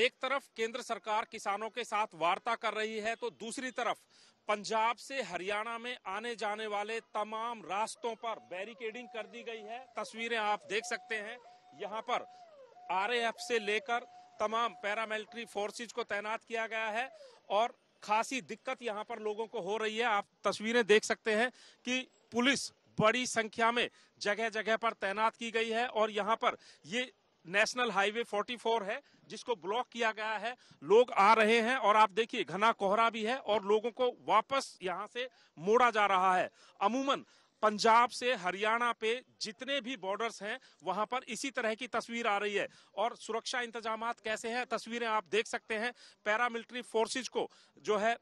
एक तरफ केंद्र सरकार किसानों के साथ वार्ता कर रही है तो दूसरी तरफ पंजाब से हरियाणा में आने जाने वाले तमाम रास्तों पर बैरिकेडिंग कर दी गई है तस्वीरें आप देख सकते हैं यहाँ पर आरएएफ से लेकर तमाम पैरामिलिट्री फोर्सेज को तैनात किया गया है और खासी दिक्कत यहाँ पर लोगों को हो रही है आप तस्वीरें देख सकते हैं कि पुलिस बड़ी संख्या में जगह जगह पर तैनात की गई है और यहाँ पर ये नेशनल हाईवे 44 है जिसको ब्लॉक किया गया है लोग आ रहे हैं और आप देखिए घना कोहरा भी है और लोगों को वापस यहाँ से मोड़ा जा रहा है अमूमन पंजाब से हरियाणा पे जितने भी बॉर्डर्स हैं वहां पर इसी तरह की तस्वीर आ रही है और सुरक्षा इंतजाम कैसे हैं तस्वीरें आप देख सकते हैं पैरामिलिट्री फोर्सेज को जो है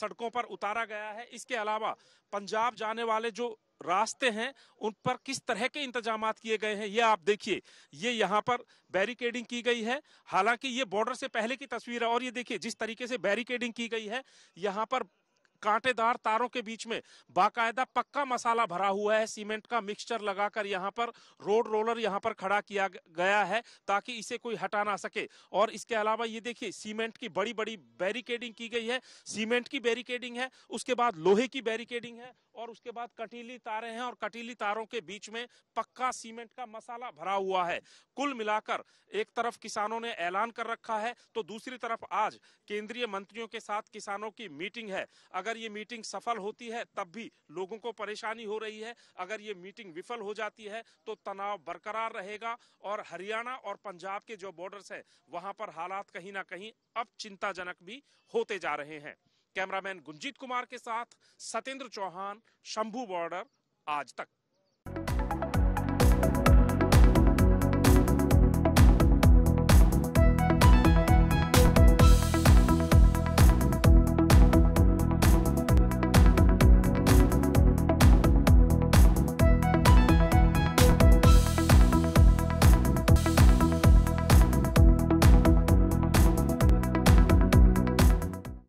सड़कों पर उतारा गया है इसके अलावा पंजाब जाने वाले जो रास्ते हैं उन पर किस तरह के इंतजाम किए गए हैं ये आप देखिए ये यहाँ पर बैरिकेडिंग की गई है हालांकि ये बॉर्डर से पहले की तस्वीर है और ये देखिए जिस तरीके से बैरिकेडिंग की गई है यहाँ पर कांटेदार तारों के बीच में बाकायदा पक्का मसाला भरा हुआ है सीमेंट का मिक्सचर लगाकर यहाँ पर रोड रोलर यहाँ पर खड़ा किया गया है ताकि इसे कोई हटा ना सके और इसके अलावा ये देखिए सीमेंट की बड़ी बड़ी बैरिकेडिंग की गई है सीमेंट की बैरिकेडिंग है उसके बाद लोहे की बैरिकेडिंग है और उसके बाद कटीली तारे हैं और कटीली तारों के बीच में पक्का सीमेंट का मसाला भरा हुआ है कुल मिलाकर एक तरफ किसानों ने ऐलान कर रखा है तो दूसरी तरफ आज केंद्रीय मंत्रियों के साथ किसानों की मीटिंग है अगर ये मीटिंग सफल होती है तब भी लोगों को परेशानी हो रही है अगर ये मीटिंग विफल हो जाती है तो तनाव बरकरार रहेगा और हरियाणा और पंजाब के जो बॉर्डर्स हैं वहां पर हालात कहीं ना कहीं अब चिंताजनक भी होते जा रहे हैं कैमरामैन गुंजीत कुमार के साथ सतेंद्र चौहान शंभू बॉर्डर आज तक